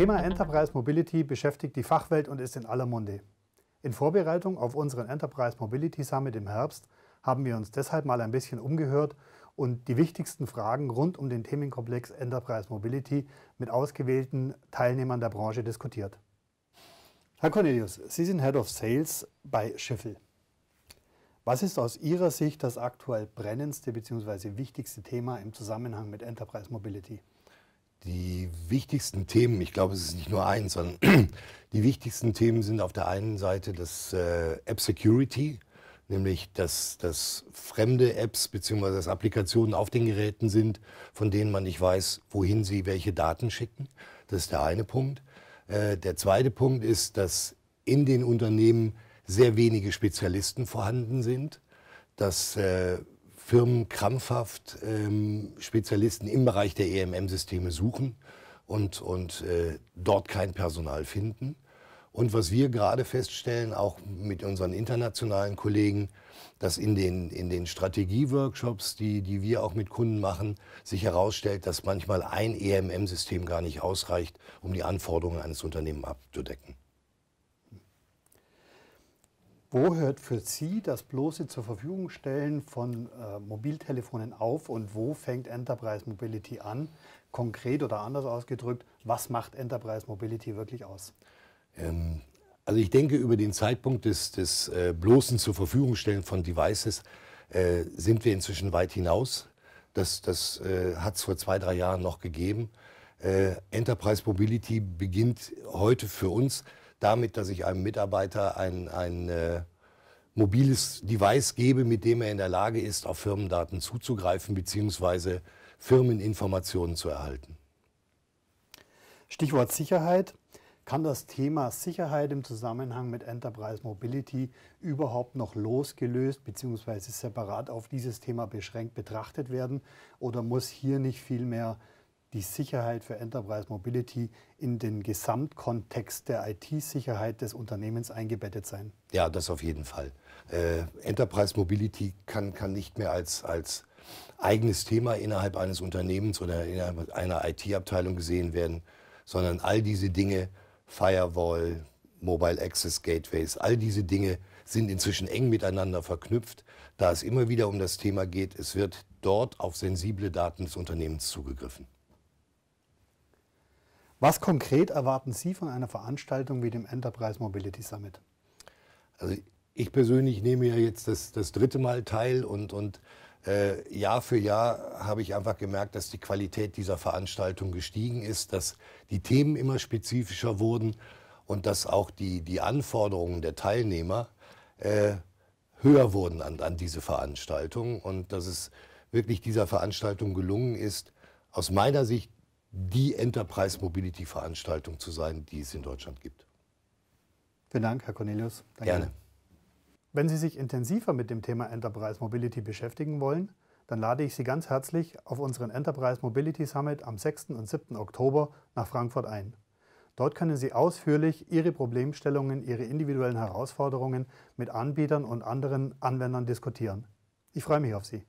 Thema Enterprise Mobility beschäftigt die Fachwelt und ist in aller Munde. In Vorbereitung auf unseren Enterprise Mobility Summit im Herbst haben wir uns deshalb mal ein bisschen umgehört und die wichtigsten Fragen rund um den Themenkomplex Enterprise Mobility mit ausgewählten Teilnehmern der Branche diskutiert. Herr Cornelius, Sie sind Head of Sales bei Schiffel. Was ist aus Ihrer Sicht das aktuell brennendste bzw. wichtigste Thema im Zusammenhang mit Enterprise Mobility? die wichtigsten Themen, ich glaube, es ist nicht nur eins, sondern die wichtigsten Themen sind auf der einen Seite das äh, App Security, nämlich dass, dass fremde Apps bzw. dass Applikationen auf den Geräten sind, von denen man nicht weiß, wohin sie welche Daten schicken. Das ist der eine Punkt. Äh, der zweite Punkt ist, dass in den Unternehmen sehr wenige Spezialisten vorhanden sind, dass äh, Firmen krampfhaft ähm, Spezialisten im Bereich der EMM-Systeme suchen und, und äh, dort kein Personal finden. Und was wir gerade feststellen, auch mit unseren internationalen Kollegen, dass in den, in den Strategie-Workshops, die, die wir auch mit Kunden machen, sich herausstellt, dass manchmal ein EMM-System gar nicht ausreicht, um die Anforderungen eines Unternehmens abzudecken. Wo hört für Sie das bloße zur Verfügung stellen von äh, Mobiltelefonen auf und wo fängt Enterprise Mobility an? Konkret oder anders ausgedrückt, was macht Enterprise Mobility wirklich aus? Ähm, also ich denke, über den Zeitpunkt des, des äh, bloßen zur Verfügung stellen von Devices äh, sind wir inzwischen weit hinaus. Das, das äh, hat es vor zwei, drei Jahren noch gegeben. Äh, Enterprise Mobility beginnt heute für uns damit, dass ich einem Mitarbeiter ein, ein äh, mobiles Device gebe, mit dem er in der Lage ist, auf Firmendaten zuzugreifen bzw. Firmeninformationen zu erhalten. Stichwort Sicherheit. Kann das Thema Sicherheit im Zusammenhang mit Enterprise Mobility überhaupt noch losgelöst bzw. separat auf dieses Thema beschränkt betrachtet werden? Oder muss hier nicht viel mehr die Sicherheit für Enterprise Mobility in den Gesamtkontext der IT-Sicherheit des Unternehmens eingebettet sein? Ja, das auf jeden Fall. Äh, Enterprise Mobility kann, kann nicht mehr als, als eigenes Thema innerhalb eines Unternehmens oder innerhalb einer IT-Abteilung gesehen werden, sondern all diese Dinge, Firewall, Mobile Access Gateways, all diese Dinge sind inzwischen eng miteinander verknüpft, da es immer wieder um das Thema geht, es wird dort auf sensible Daten des Unternehmens zugegriffen. Was konkret erwarten Sie von einer Veranstaltung wie dem Enterprise Mobility Summit? Also ich persönlich nehme ja jetzt das, das dritte Mal teil und, und äh, Jahr für Jahr habe ich einfach gemerkt, dass die Qualität dieser Veranstaltung gestiegen ist, dass die Themen immer spezifischer wurden und dass auch die, die Anforderungen der Teilnehmer äh, höher wurden an, an diese Veranstaltung und dass es wirklich dieser Veranstaltung gelungen ist, aus meiner Sicht die Enterprise Mobility Veranstaltung zu sein, die es in Deutschland gibt. Vielen Dank, Herr Cornelius. Danke. Gerne. Wenn Sie sich intensiver mit dem Thema Enterprise Mobility beschäftigen wollen, dann lade ich Sie ganz herzlich auf unseren Enterprise Mobility Summit am 6. und 7. Oktober nach Frankfurt ein. Dort können Sie ausführlich Ihre Problemstellungen, Ihre individuellen Herausforderungen mit Anbietern und anderen Anwendern diskutieren. Ich freue mich auf Sie.